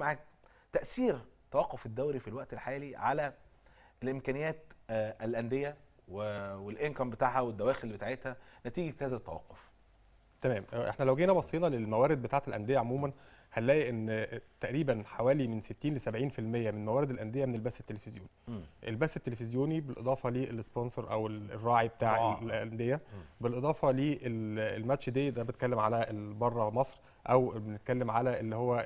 معاك تاثير توقف الدوري في الوقت الحالي على الامكانيات آه، الانديه والانكم بتاعها والدواخل بتاعتها نتيجه هذا التوقف تمام آه، احنا لو جينا بصينا للموارد بتاعه الانديه عموما هنلاقي ان تقريبا حوالي من 60 ل 70% من موارد الانديه من البث التلفزيوني البث التلفزيوني بالاضافه للسبونسر او الراعي بتاع آه. الانديه بالاضافه للماتش دي ده بتكلم على بره مصر او بنتكلم على اللي هو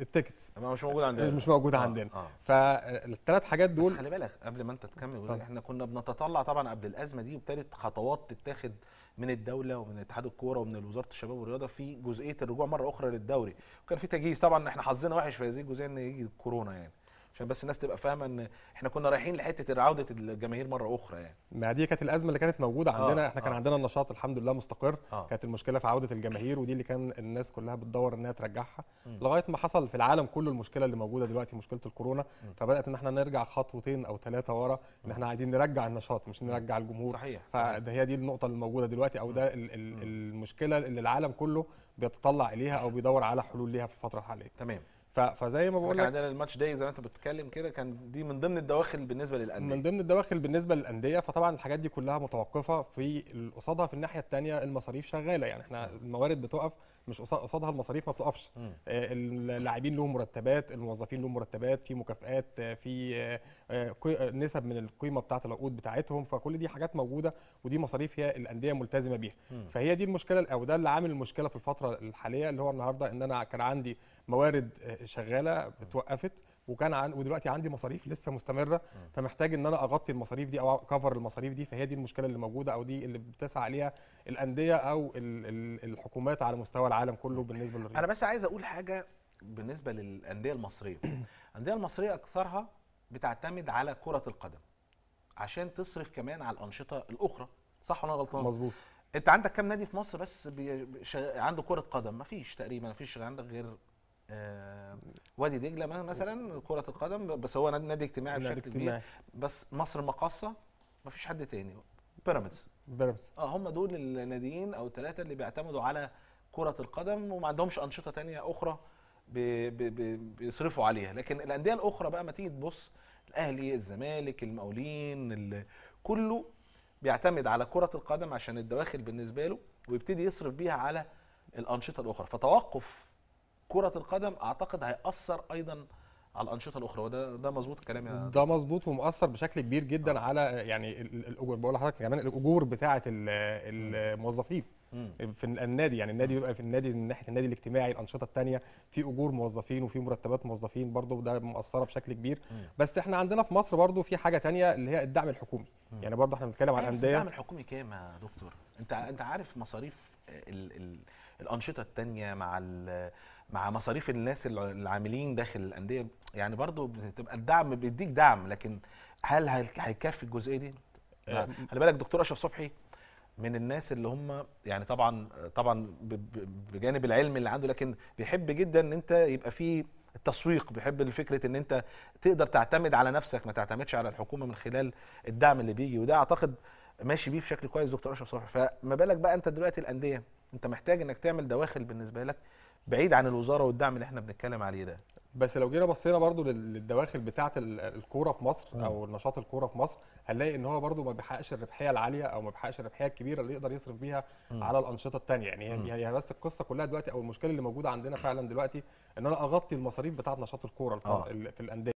التيكتس مش موجود عندنا مش موجود آه. عندنا آه. فالثلاث حاجات دول بس خلي بالك قبل ما انت تكمل احنا كنا بنتطلع طبعا قبل الازمه دي وابتدت خطوات تتاخد من الدوله ومن اتحاد الكوره ومن وزاره الشباب والرياضه في جزئيه الرجوع مره اخرى للدوري وكان في تجهيز طبعا احنا حظنا وحش في هذه الجزئيه ان يجي الكورونا يعني عشان بس الناس تبقى فاهمه ان احنا كنا رايحين لحته عوده الجماهير مره اخرى يعني ما دي كانت الازمه اللي كانت موجوده آه، عندنا آه. احنا كان آه. عندنا النشاط الحمد لله مستقر آه. كانت المشكله في عوده الجماهير ودي اللي كان الناس كلها بتدور انها ترجعها م. لغايه ما حصل في العالم كله المشكله اللي موجوده دلوقتي مشكله الكورونا م. فبدات ان احنا نرجع خطوتين او ثلاثه ورا ان احنا عايزين نرجع النشاط مش نرجع الجمهور صحيح فده هي دي النقطه اللي موجوده دلوقتي او ده المشكله اللي العالم كله بيتطلع اليها او بيدور على حلول ليها في الفتره الحاليه تمام فزي ما بقول لك عندنا الماتش داي زي ما انت بتتكلم كده كان دي من ضمن الدواخل بالنسبه للانديه من ضمن الدواخل بالنسبه للانديه فطبعا الحاجات دي كلها متوقفه في قصادها في الناحيه الثانيه المصاريف شغاله يعني احنا الموارد بتقف مش قصادها المصاريف ما بتقفش آه، اللاعبين لهم مرتبات الموظفين لهم مرتبات في مكافئات آه، في آه، نسب من القيمه بتاعه العقود بتاعتهم فكل دي حاجات موجوده ودي مصاريف هي الانديه ملتزمه بيها فهي دي المشكله او ده اللي عامل المشكله في الفتره الحاليه اللي هو النهارده ان انا كان عندي موارد شغاله اتوقفت وكان عن ودلوقتي عندي مصاريف لسه مستمره فمحتاج ان انا اغطي المصاريف دي او اكفر المصاريف دي فهي دي المشكله اللي موجوده او دي اللي بتسعى عليها الانديه او الحكومات على مستوى العالم كله بالنسبه للرياضه انا بس عايز اقول حاجه بالنسبه للانديه المصريه الانديه المصريه اكثرها بتعتمد على كره القدم عشان تصرف كمان على الانشطه الاخرى صح ولا غلطان مظبوط انت عندك كام نادي في مصر بس بي... عنده كره قدم مفيش تقريبا مفيش عندك غير آه، وادي دجله مثلا كره القدم بس هو نادي اجتماعي بشكل كبير بس مصر مقاصه ما فيش حد تاني بيراميدز بيراميدز اه هم دول الناديين او الثلاثه اللي بيعتمدوا على كره القدم وما عندهمش انشطه تانية اخرى بي بي بيصرفوا عليها لكن الانديه الاخرى بقى ما تيجي تبص الاهلي الزمالك المقاولين كله بيعتمد على كره القدم عشان الدواخل بالنسبه له ويبتدي يصرف بيها على الانشطه الاخرى فتوقف كره القدم اعتقد هياثر ايضا على الانشطه الاخرى وده ده مظبوط الكلام يا ده مظبوط ومؤثر بشكل كبير جدا آه. على يعني الاجور بقول لحضرتك كمان الاجور بتاعه الموظفين في النادي يعني النادي بيبقى في النادي من ناحيه النادي الاجتماعي الانشطه الثانيه في اجور موظفين وفي مرتبات موظفين برضه وده مؤثره بشكل كبير بس احنا عندنا في مصر برضه في حاجه ثانيه اللي هي الدعم الحكومي يعني برضه احنا بنتكلم على الانديه الدعم الحكومي كام يا دكتور انت انت عارف مصاريف الـ الـ الانشطه الثانيه مع مع مصاريف الناس العاملين داخل الانديه يعني برضو بتبقى الدعم بيديك دعم لكن هل هيكفي الجزئيه دي؟ آه، خلي بالك دكتور اشرف صبحي من الناس اللي هم يعني طبعا طبعا بجانب العلم اللي عنده لكن بيحب جدا ان انت يبقى فيه التسويق بيحب فكره ان انت تقدر تعتمد على نفسك ما تعتمدش على الحكومه من خلال الدعم اللي بيجي وده اعتقد ماشي بيه بشكل كويس دكتور اشرف صبحي فما بالك بقى انت دلوقتي الانديه انت محتاج انك تعمل دواخل بالنسبه لك بعيد عن الوزاره والدعم اللي احنا بنتكلم عليه ده بس لو جينا بصينا برضو للدواخل بتاعه الكوره في مصر او نشاط الكوره في مصر هنلاقي ان هو برضو ما بيحققش الربحيه العاليه او ما بيحققش الربحيه الكبيره اللي يقدر يصرف بيها م. على الانشطه الثانيه يعني هي هي بس القصه كلها دلوقتي او المشكله اللي موجوده عندنا فعلا دلوقتي ان انا اغطي المصاريف بتاعه نشاط الكوره آه. في الانديه